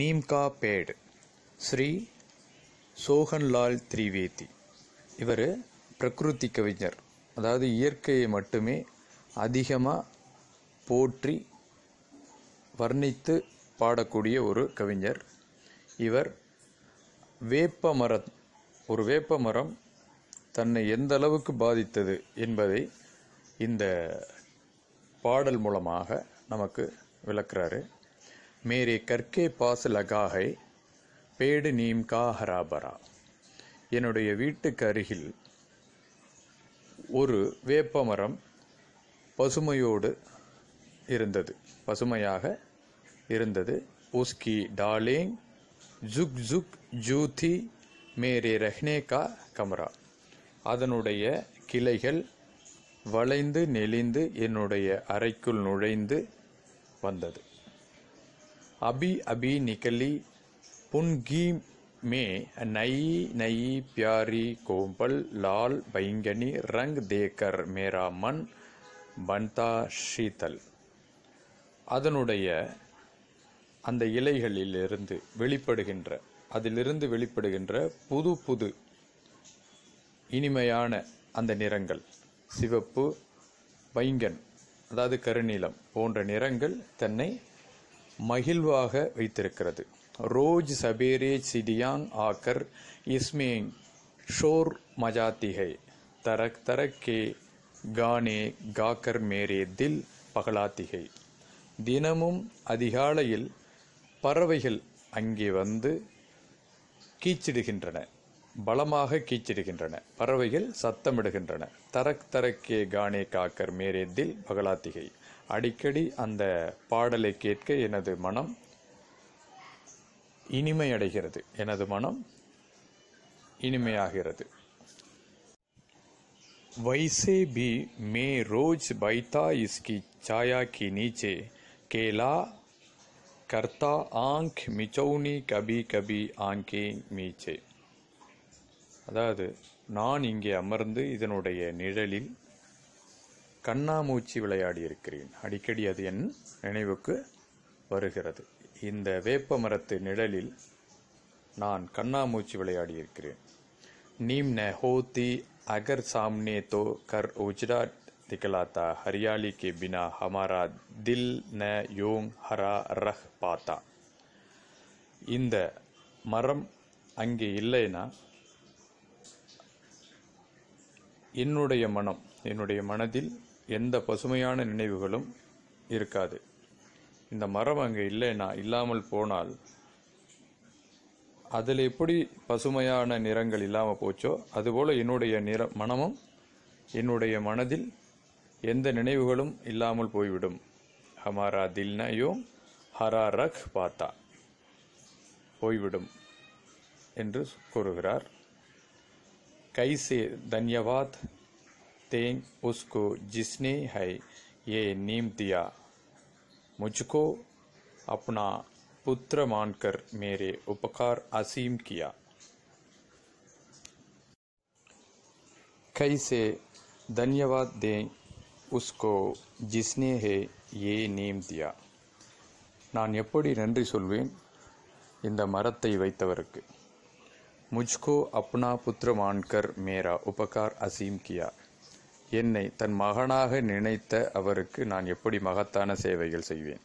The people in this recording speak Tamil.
நீம்கா பேடு ஸ்ரீ சோகன்லால் திரிவேதி இவர் பிரகிருதி கவிஞர் அதாவது இயற்கையை மட்டுமே அதிகமாக போற்றி வர்ணித்து பாடக்கூடிய ஒரு கவிஞர் இவர் வேப்ப மரம் ஒரு வேப்ப மரம் தன்னை எந்த அளவுக்கு பாதித்தது என்பதை இந்த பாடல் மூலமாக நமக்கு விளக்குறாரு मेरे கற்கே பாஸ் லகாகை பேடு நீம் கா ஹராபரா என்னுடைய வீட்டுக்கு அருகில் ஒரு வேப்பமரம் பசுமையோடு இருந்தது பசுமையாக இருந்தது உஸ்கி டாலேங் ஜுக் ஜுக் ஜூதி மேரே ரஹ்னே கா கமரா அதனுடைய கிளைகள் வளைந்து நெளிந்து என்னுடைய அறைக்குள் நுழைந்து வந்தது அபி அபி நிகலி புன்கி மே नई नई பியாரி கோம்பல் லால் பைங்கனி ரங் देकर மேரா மன் பந்தா ஷீதல் அதனுடைய அந்த இலைகளிலிருந்து வெளிப்படுகின்ற அதிலிருந்து வெளிப்படுகின்ற புது புது இனிமையான அந்த நிறங்கள் சிவப்பு பைங்கன் அதாவது கருநீலம் போன்ற நிறங்கள் தன்னை மகிழ்வாக வைத்திருக்கிறது ரோஜ் சபேரே சிடியான் ஆக்கர் இஸ்மேங் ஷோர் மஜாத்திகை தரக் தரக்கே கானே காக்கர் மேரே தில் பகலாத்திகை தினமும் அதிகாலையில் பறவைகள் அங்கே வந்து கீச்சிடுகின்றன பலமாக கீச்சிடுகின்றன பறவைகள் சத்தமிடுகின்றன தரக் தரக்கே கானே காக்கர் மேரே தில் பகலாத்திகை அடிக்கடி அந்த பாடலை கேட்க எனது மனம் இனிமையடைகிறது எனது மனம் இனிமையாகிறது வைசே பி மே ரோஜ் बैठा இஸ்கி சாயா கி நீச்சே கேலா கர்த்தா ஆங்க் மிச்சௌனி கபி கபி ஆங்கே மீச்சே அதாவது நான் இங்கே அமர்ந்து இதனுடைய நிழலில் கண்ணாமூச்சி விளையாடி இருக்கிறேன் அடிக்கடி அது என் நினைவுக்கு வருகிறது இந்த வேப்ப மரத்து நிழலில் நான் கண்ணாமூச்சி விளையாடி இருக்கிறேன் नीम न அகர் சாம்னே தோ கர் कर திகலாத்தா दिखलाता हरियाली के बिना हमारा दिल न यों हरा रख இந்த மரம் அங்கே இல்லைன்னா என்னுடைய மனம் என்னுடைய மனதில் எந்த பசுமையான நினைவுகளும் இருக்காது இந்த மரம் அங்கே இல்லைன்னா இல்லாமல் போனால் அதில் எப்படி பசுமையான நிறங்கள் இல்லாமல் போச்சோ அதுபோல் என்னுடைய நிற மனமும் என்னுடைய மனதில் எந்த நினைவுகளும் இல்லாமல் போய்விடும் ஹமாரா தில்னையும் ஹரா ரக் பாத்தா போய்விடும் என்று கூறுகிறார் கைசே தன்யவாத் तें उसको जिसने है ये नीम दिया मुझको अपना पुत्र मानकर मेरे उपकार असीम किया कैसे धन्यवाद दें उसको जिसने है ये नीम दिया ना एपड़ी नंबर சொல்வேன் இந்த மரத்தை வைத்தவருக்கு முஜ்கோ அப்னா புத்திர மான்கர் மேரா உபகார் அசீம் கியா என்னை தன் மகனாக நினைத்த அவருக்கு நான் எப்படி மகத்தான சேவைகள் செய்வேன்